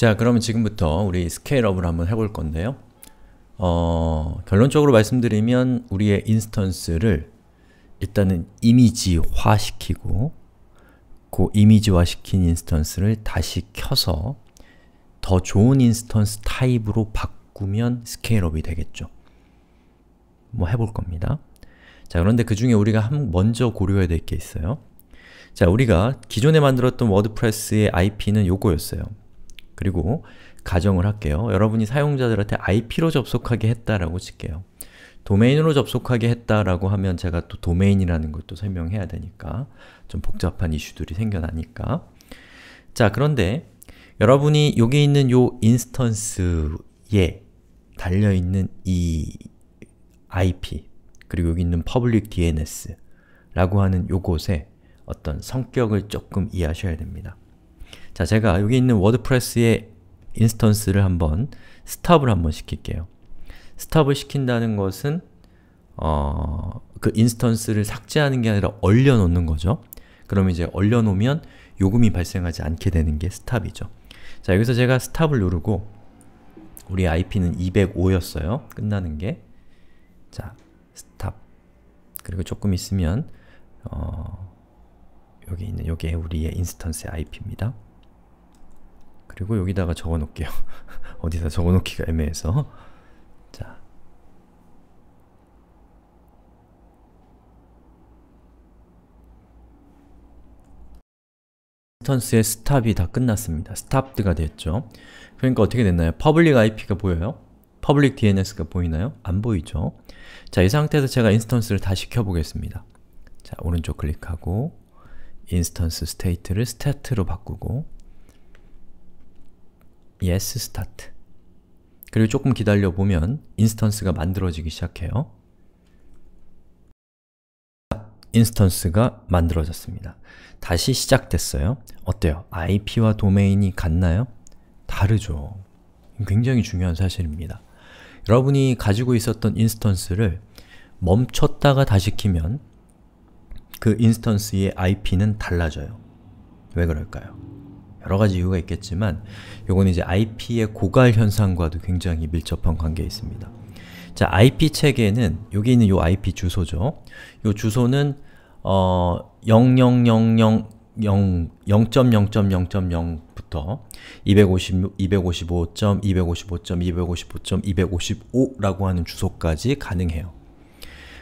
자, 그러면 지금부터 우리 스케일업을 한번 해볼 건데요. 어, 결론적으로 말씀드리면 우리의 인스턴스를 일단은 이미지화시키고 그 이미지화시킨 인스턴스를 다시 켜서 더 좋은 인스턴스 타입으로 바꾸면 스케일업이 되겠죠. 뭐 해볼 겁니다. 자, 그런데 그 중에 우리가 한 먼저 고려해야 될 게 있어요. 자, 우리가 기존에 만들었던 워드프레스의 IP는 요거였어요. 그리고 가정을 할게요. 여러분이 사용자들한테 IP로 접속하게 했다라고 칠게요. 도메인으로 접속하게 했다라고 하면 제가 또 도메인이라는 것도 설명해야 되니까 좀 복잡한 이슈들이 생겨나니까 자 그런데 여러분이 여기 있는 요 인스턴스에 달려있는 이 IP 그리고 여기 있는 public DNS라고 하는 요곳에 어떤 성격을 조금 이해하셔야 됩니다. 자, 제가 여기 있는 워드프레스의 인스턴스를 한번 스탑을 한번 시킬게요. 스탑을 시킨다는 것은 어, 그 인스턴스를 삭제하는 게 아니라 얼려놓는 거죠. 그럼 이제 얼려놓으면 요금이 발생하지 않게 되는 게 스탑이죠. 자, 여기서 제가 스탑을 누르고 우리 IP는 205였어요. 끝나는 게. 자, 스탑. 그리고 조금 있으면 어, 여기 있는 요게 우리의 인스턴스의 IP입니다. 그리고 여기다가 적어 놓을게요. 어디다 적어 놓기가 애매해서. 자. 인스턴스의 스탑이 다 끝났습니다. 스탑드가 됐죠. 그러니까 어떻게 됐나요? 퍼블릭 IP가 보여요? 퍼블릭 DNS가 보이나요? 안 보이죠? 자, 이 상태에서 제가 인스턴스를 다 시켜보겠습니다. 자, 오른쪽 클릭하고 인스턴스 스테이트를 스태트로 바꾸고 yes start 그리고 조금 기다려보면 인스턴스가 만들어지기 시작해요. 인스턴스가 만들어졌습니다. 다시 시작됐어요. 어때요? IP와 도메인이 같나요? 다르죠. 굉장히 중요한 사실입니다. 여러분이 가지고 있었던 인스턴스를 멈췄다가 다시 키면 그 인스턴스의 IP는 달라져요. 왜 그럴까요? 여러 가지 이유가 있겠지만 요건 이제 IP의 고갈 현상과도 굉장히 밀접한 관계에 있습니다. 자, IP 체계는 여기 있는 요 IP 주소죠. 요 주소는 어0000 0.0.0.0부터 255, 255.255.255.255.255 라고 하는 주소까지 가능해요.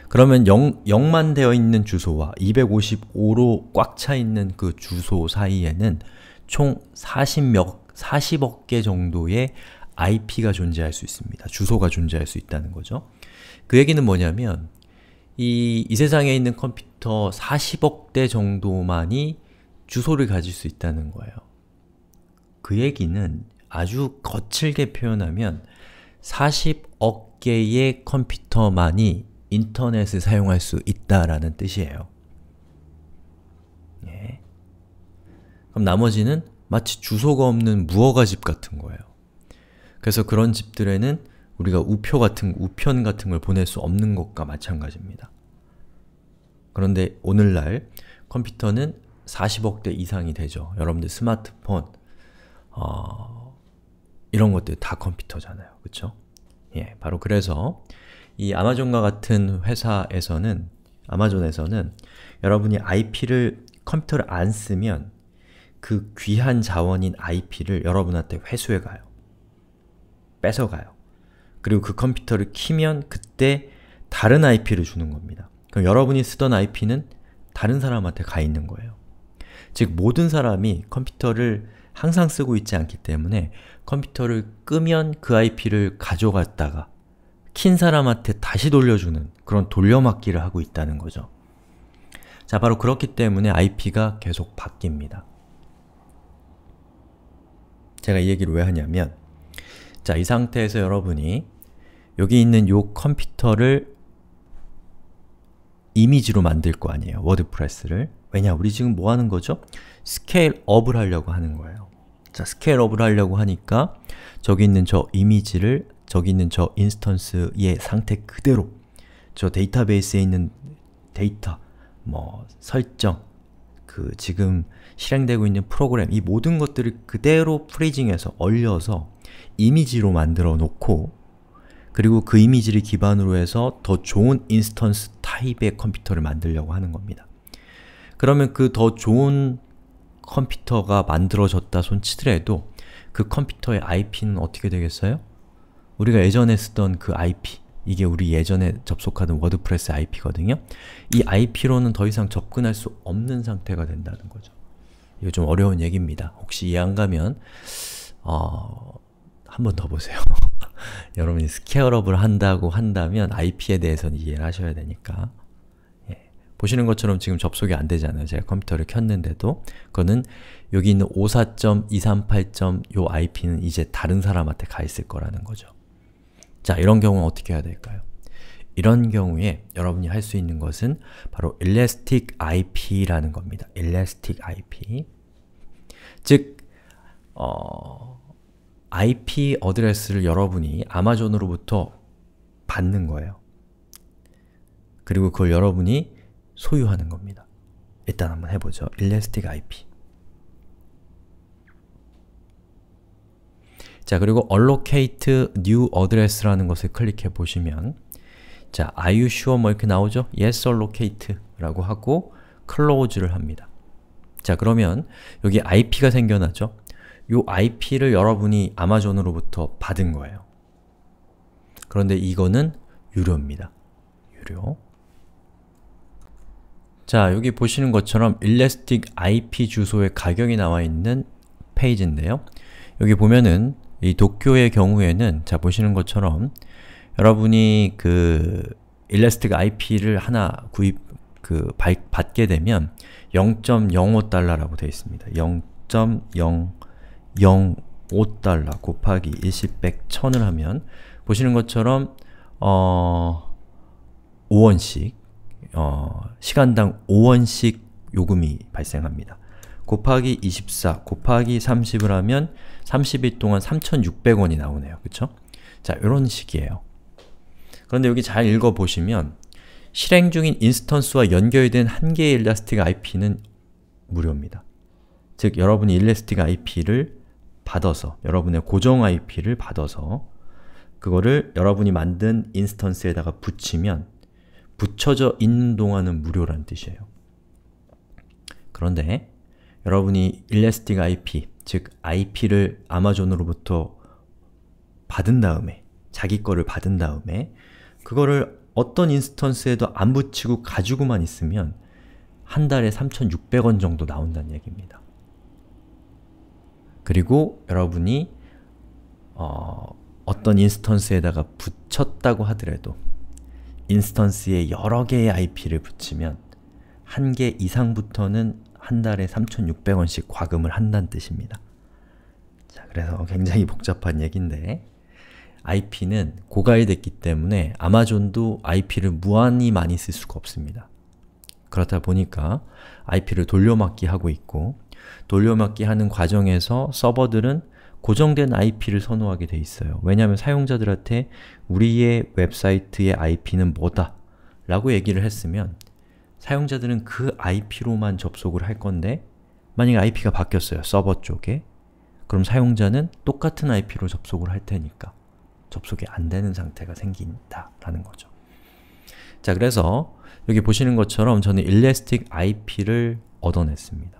그러면 0, 0만 되어 있는 주소와 255로 꽉 차 있는 그 주소 사이에는 총 40몇, 40억 개 정도의 IP가 존재할 수 있습니다. 주소가 존재할 수 있다는 거죠. 그 얘기는 뭐냐면 이, 이 세상에 있는 컴퓨터 40억 대 정도만이 주소를 가질 수 있다는 거예요. 그 얘기는 아주 거칠게 표현하면 40억 개의 컴퓨터만이 인터넷을 사용할 수 있다라는 뜻이에요. 예. 그럼 나머지는 마치 주소가 없는 무허가 집 같은 거예요. 그래서 그런 집들에는 우리가 우표 같은, 우편 같은 걸 보낼 수 없는 것과 마찬가지입니다. 그런데 오늘날 컴퓨터는 40억대 이상이 되죠. 여러분들 스마트폰, 어, 이런 것들 다 컴퓨터잖아요. 그쵸? 예, 바로 그래서 이 아마존과 같은 회사에서는 아마존에서는 여러분이 IP를 컴퓨터를 안 쓰면 그 귀한 자원인 IP를 여러분한테 회수해 가요. 뺏어가요. 그리고 그 컴퓨터를 키면 그때 다른 IP를 주는 겁니다. 그럼 여러분이 쓰던 IP는 다른 사람한테 가 있는 거예요. 즉, 모든 사람이 컴퓨터를 항상 쓰고 있지 않기 때문에 컴퓨터를 끄면 그 IP를 가져갔다가 킨 사람한테 다시 돌려주는 그런 돌려막기를 하고 있다는 거죠. 자, 바로 그렇기 때문에 IP가 계속 바뀝니다. 제가 이 얘기를 왜 하냐면 자, 이 상태에서 여러분이 여기 있는 요 컴퓨터를 이미지로 만들 거 아니에요, 워드프레스를. 왜냐, 우리 지금 뭐 하는 거죠? 스케일업을 하려고 하는 거예요. 자, 스케일업을 하려고 하니까 저기 있는 저 이미지를 저기 있는 저 인스턴스의 상태 그대로 저 데이터베이스에 있는 데이터, 뭐 설정, 그 지금 실행되고 있는 프로그램 이 모든 것들을 그대로 프리징해서 얼려서 이미지로 만들어 놓고 그리고 그 이미지를 기반으로 해서 더 좋은 인스턴스 타입의 컴퓨터를 만들려고 하는 겁니다. 그러면 그 더 좋은 컴퓨터가 만들어졌다 손치더라도 그 컴퓨터의 IP는 어떻게 되겠어요? 우리가 예전에 쓰던 그 IP 이게 우리 예전에 접속하던 워드프레스 IP거든요. 이 IP로는 더 이상 접근할 수 없는 상태가 된다는 거죠. 이거 좀 어려운 얘기입니다. 혹시 이해 안 가면 어, 한 번 더 보세요. 여러분이 스케어업을 한다고 한다면 IP에 대해서는 이해를 하셔야 되니까 예. 보시는 것처럼 지금 접속이 안 되잖아요. 제가 컴퓨터를 켰는데도 그거는 여기 있는 54.238. 요 IP는 이제 다른 사람한테 가 있을 거라는 거죠. 자, 이런 경우는 어떻게 해야 될까요? 이런 경우에 여러분이 할 수 있는 것은 바로 elastic ip라는 겁니다. elastic ip 즉, 어, IP 어드레스를 여러분이 아마존으로부터 받는 거예요. 그리고 그걸 여러분이 소유하는 겁니다. 일단 한번 해보죠. elastic IP 자, 그리고 allocate new address라는 것을 클릭해 보시면 자, are you sure 뭐 이렇게 나오죠? yes or locate 라고 하고 close를 합니다. 자, 그러면 여기 IP가 생겨나죠? 요 IP를 여러분이 아마존으로부터 받은 거예요. 그런데 이거는 유료입니다. 유료. 자, 여기 보시는 것처럼 일레스틱 IP 주소의 가격이 나와 있는 페이지인데요. 여기 보면은 이 도쿄의 경우에는 자, 보시는 것처럼 여러분이 그 일레스틱 IP를 하나 구입 그 받게 되면 0.05달러라고 되어 있습니다. 0.005달러 곱하기 10, 백 1000을 하면 보시는 것처럼 어 5원씩 어, 시간당 5원씩 요금이 발생합니다. 곱하기 24, 곱하기 30을 하면 30일 동안 3,600원이 나오네요. 그쵸? 자, 이런 식이에요. 그런데 여기 잘 읽어보시면 실행 중인 인스턴스와 연결된 한 개의 일라스틱 IP는 무료입니다. 즉, 여러분이 일라스틱 IP를 받아서, 여러분의 고정 IP를 받아서 그거를 여러분이 만든 인스턴스에다가 붙이면 붙여져 있는 동안은 무료라는 뜻이에요. 그런데 여러분이 일라스틱 IP, 즉 IP를 아마존으로부터 받은 다음에 자기 거를 받은 다음에 그거를 어떤 인스턴스에도 안 붙이고 가지고만 있으면 한 달에 3,600원 정도 나온다는 얘기입니다. 그리고 여러분이 어, 떤 인스턴스에다가 붙였다고 하더라도 인스턴스에 여러 개의 IP를 붙이면 한 개 이상부터는 한 달에 3,600원씩 과금을 한다는 뜻입니다. 자, 그래서 굉장히 복잡한 얘기데 IP는 고갈이됐기 때문에 아마존도 IP를 무한히 많이 쓸 수가 없습니다. 그렇다 보니까 IP를 돌려막기 하고 있고 돌려막기 하는 과정에서 서버들은 고정된 IP를 선호하게 돼 있어요. 왜냐하면 사용자들한테 우리의 웹사이트의 IP는 뭐다 라고 얘기를 했으면 사용자들은 그 IP로만 접속을 할 건데 만약에 IP가 바뀌었어요, 서버 쪽에 그럼 사용자는 똑같은 IP로 접속을 할 테니까 접속이 안 되는 상태가 생긴다라는 거죠. 자, 그래서 여기 보시는 것처럼 저는 일레스틱 IP를 얻어냈습니다.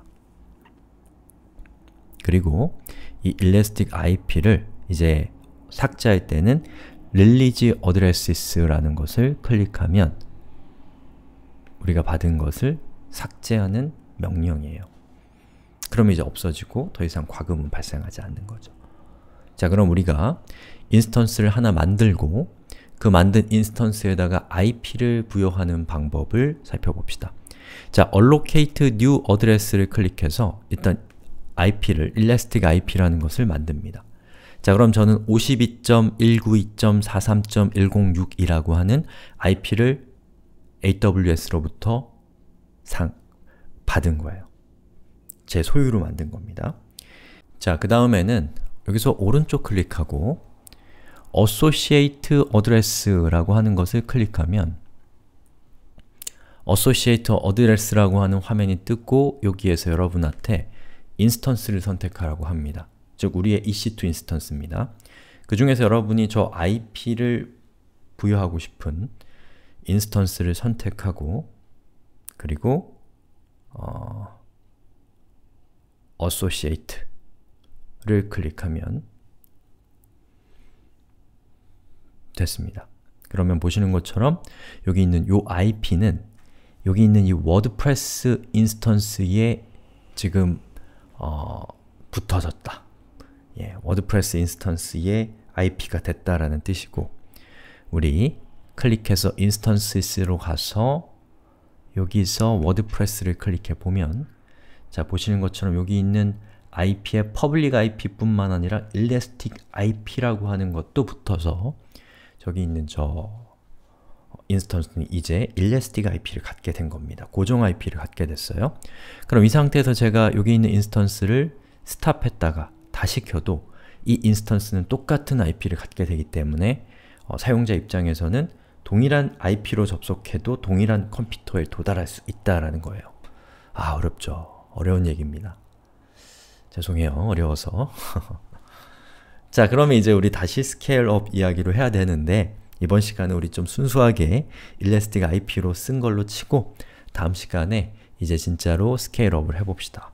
그리고 이 일레스틱 IP를 이제 삭제할 때는 release addresses라는 것을 클릭하면 우리가 받은 것을 삭제하는 명령이에요. 그럼 이제 없어지고 더 이상 과금은 발생하지 않는 거죠. 자, 그럼 우리가 인스턴스를 하나 만들고 그 만든 인스턴스에다가 IP를 부여하는 방법을 살펴봅시다. 자, allocate new address를 클릭해서 일단 IP를, elastic IP라는 것을 만듭니다. 자, 그럼 저는 52.192.43.106이라고 하는 IP를 AWS로부터 상, 받은 거예요. 제 소유로 만든 겁니다. 자, 그 다음에는 여기서 오른쪽 클릭하고 associate address라고 하는 것을 클릭하면 associate address라고 하는 화면이 뜨고 여기에서 여러분한테 인스턴스를 선택하라고 합니다. 즉 우리의 EC2 인스턴스입니다. 그 중에서 여러분이 저 IP를 부여하고 싶은 인스턴스를 선택하고 그리고 어, associate 를 클릭하면 됐습니다. 그러면 보시는 것처럼 여기 있는 이 IP는 여기 있는 이 워드프레스 인스턴스에 지금 어, 붙어졌다. 예, 워드프레스 인스턴스의 IP가 됐다라는 뜻이고 우리 클릭해서 인스턴스로 가서 여기서 워드프레스를 클릭해 보면 자, 보시는 것처럼 여기 있는 IP에 퍼블릭 IP뿐만 아니라 일레스틱 IP라고 하는 것도 붙어서 저기 있는 저 인스턴스는 이제 일레스틱 IP를 갖게 된 겁니다. 고정 IP를 갖게 됐어요. 그럼 이 상태에서 제가 여기 있는 인스턴스를 스탑했다가 다시 켜도 이 인스턴스는 똑같은 IP를 갖게 되기 때문에 어, 사용자 입장에서는 동일한 IP로 접속해도 동일한 컴퓨터에 도달할 수 있다라는 거예요. 아, 어렵죠. 어려운 얘기입니다. 죄송해요. 어려워서. 자, 그러면 이제 우리 다시 스케일업 이야기로 해야 되는데 이번 시간에 우리 좀 순수하게 일레스틱 IP로 쓴 걸로 치고 다음 시간에 이제 진짜로 스케일업을 해봅시다.